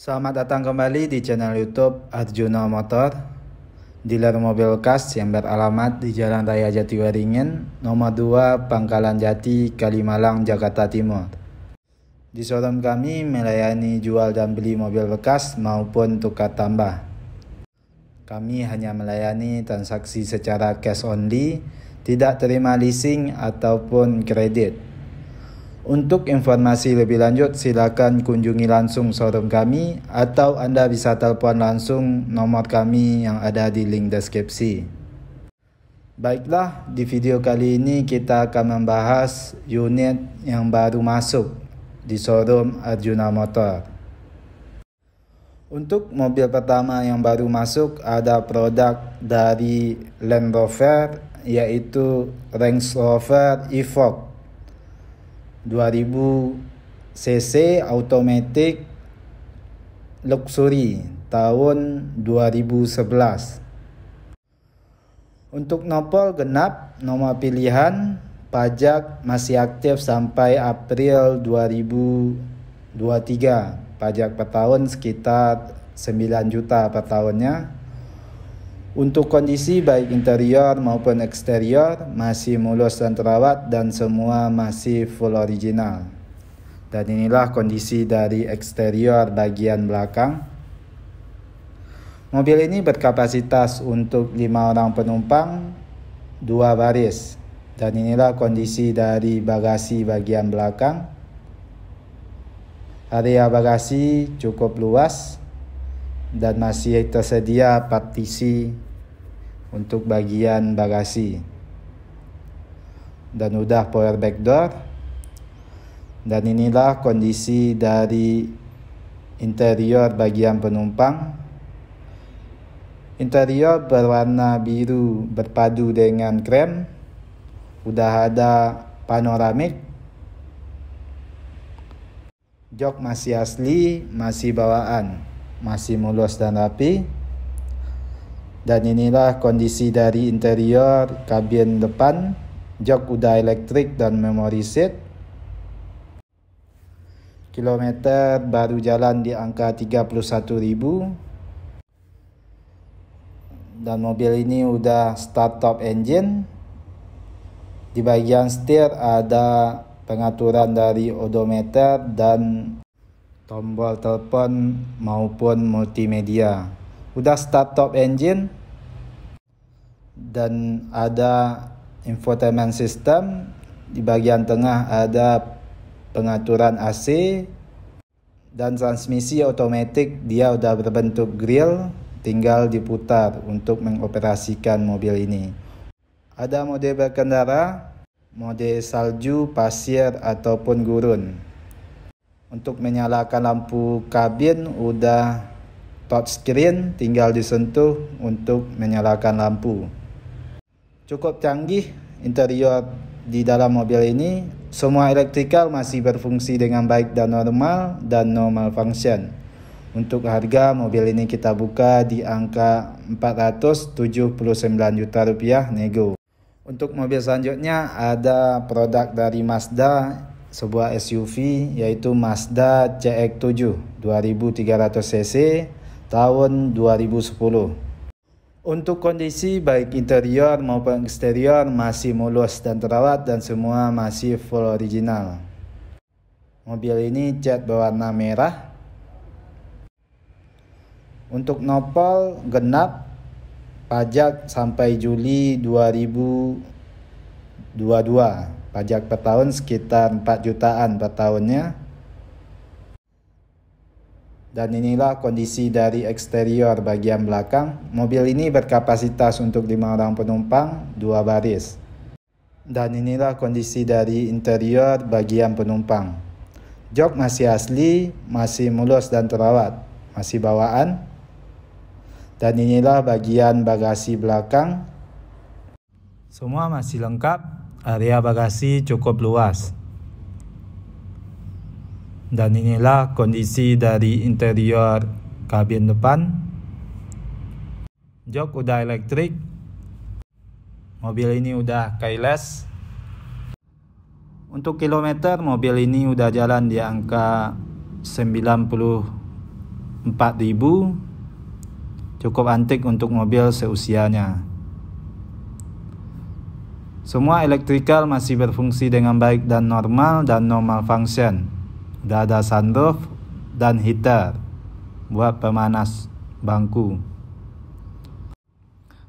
Selamat datang kembali di channel YouTube Arjuna Motor, dealer mobil khas yang beralamat di Jalan Raya Jatiwaringin, nomor 2 Pangkalan Jati, Kalimalang, Jakarta Timur. Di showroom kami melayani jual dan beli mobil bekas maupun tukar tambah. Kami hanya melayani transaksi secara cash only, tidak terima leasing ataupun kredit. Untuk informasi lebih lanjut silakan kunjungi langsung showroom kami atau anda bisa telepon langsung nomor kami yang ada di link deskripsi. Baiklah, di video kali ini kita akan membahas unit yang baru masuk di showroom Arjuna Motor. Untuk mobil pertama yang baru masuk ada produk dari Land Rover yaitu Range Rover Evoque 2000 cc automatic luxury tahun 2011. Untuk nopol genap nomor pilihan pajak masih aktif sampai April 2023. Pajak per tahun sekitar 9 juta per tahunnya. Untuk kondisi baik interior maupun eksterior masih mulus dan terawat dan semua masih full original. Dan inilah kondisi dari eksterior bagian belakang. Mobil ini berkapasitas untuk 5 orang penumpang, 2 baris. Dan inilah kondisi dari bagasi bagian belakang. Area bagasi cukup luas dan masih tersedia partisi untuk bagian bagasi dan udah power back door dan inilah kondisi dari interior bagian penumpang interior berwarna biru berpadu dengan krem udah ada panoramik jok masih asli masih bawaan masih mulus dan rapi. Dan inilah kondisi dari interior kabin depan, jok udah elektrik dan memory seat. Kilometer baru jalan di angka 31.000 dan mobil ini udah start top engine di bagian setir ada pengaturan dari odometer dan tombol telepon maupun multimedia. Udah start top engine dan ada infotainment system di bagian tengah ada pengaturan AC dan transmisi otomatis dia udah berbentuk grill tinggal diputar untuk mengoperasikan mobil ini. Ada mode berkendara, mode salju, pasir ataupun gurun. Untuk menyalakan lampu kabin udah screen, tinggal disentuh untuk menyalakan lampu. Cukup canggih interior di dalam mobil ini. Semua elektrikal masih berfungsi dengan baik dan normal dan normal function. Untuk harga mobil ini kita buka di angka 479 juta rupiah nego. Untuk mobil selanjutnya ada produk dari Mazda sebuah SUV yaitu Mazda CX-7 2300 cc tahun 2010. Untuk kondisi baik interior maupun eksterior masih mulus dan terawat dan semua masih full original. Mobil ini cat berwarna merah. Untuk nopol genap pajak sampai Juli 2022. Pajak per tahun sekitar 4 jutaan per tahunnya. Dan inilah kondisi dari eksterior bagian belakang. Mobil ini berkapasitas untuk 5 orang penumpang, 2 baris. Dan inilah kondisi dari interior bagian penumpang. Jok masih asli, masih mulus dan terawat, masih bawaan. Dan inilah bagian bagasi belakang. Semua masih lengkap Area bagasi cukup luas. Dan inilah kondisi dari interior kabin depan. Jok udah elektrik. Mobil ini udah keyless. Untuk kilometer mobil ini udah jalan di angka 94.000 cukup antik untuk mobil seusianya. Semua elektrikal masih berfungsi dengan baik dan normal dan normal function. Udah ada sunroof dan heater buat pemanas bangku.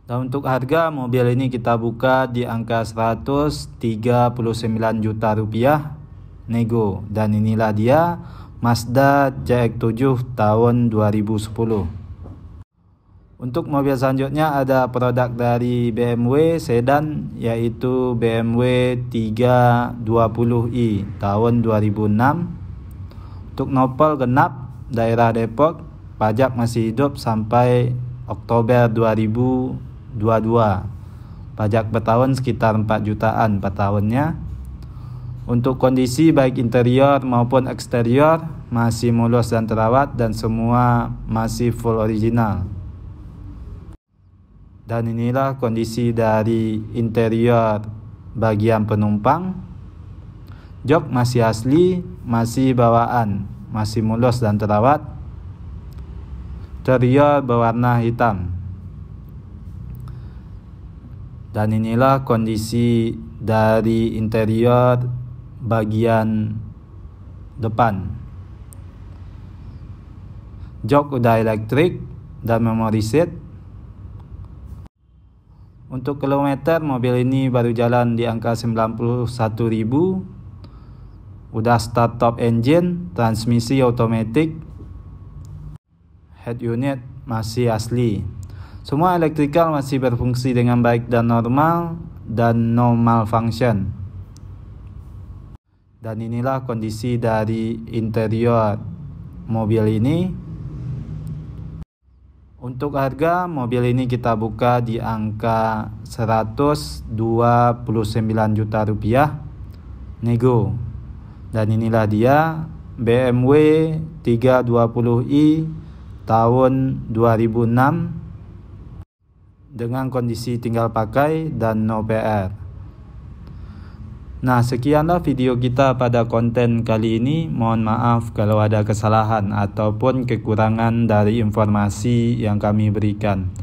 Dan untuk harga mobil ini kita buka di angka 139 juta rupiah nego dan inilah dia Mazda CX-7 tahun 2010. Untuk mobil selanjutnya ada produk dari BMW sedan yaitu BMW 320i tahun 2006. Untuk nopel genap daerah Depok pajak masih hidup sampai Oktober 2022. Pajak per tahun sekitar 4 jutaan per tahunnya. Untuk kondisi baik interior maupun eksterior masih mulus dan terawat dan semua masih full original. Dan inilah kondisi dari interior bagian penumpang. Jok masih asli, masih bawaan, masih mulus dan terawat. Interior berwarna hitam. Dan inilah kondisi dari interior bagian depan. Jok udah elektrik dan memori seat untuk kilometer mobil ini baru jalan di angka 91.000. Udah start top engine, transmisi otomatis. Head unit masih asli. Semua elektrikal masih berfungsi dengan baik dan normal dan normal function. Dan inilah kondisi dari interior mobil ini. Untuk harga mobil ini kita buka di angka 129 juta rupiah nego. Dan inilah dia BMW 320i tahun 2006 dengan kondisi tinggal pakai dan no PR. Nah, sekianlah video kita pada konten kali ini. Mohon maaf kalau ada kesalahan ataupun kekurangan dari informasi yang kami berikan.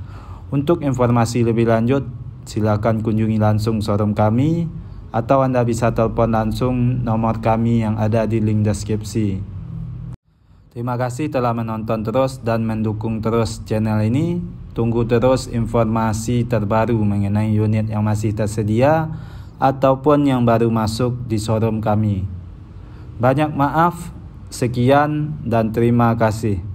Untuk informasi lebih lanjut, silakan kunjungi langsung showroom kami atau Anda bisa telepon langsung nomor kami yang ada di link deskripsi. Terima kasih telah menonton terus dan mendukung terus channel ini. Tunggu terus informasi terbaru mengenai unit yang masih tersedia ataupun yang baru masuk di showroom kami. Banyak maaf, sekian dan terima kasih.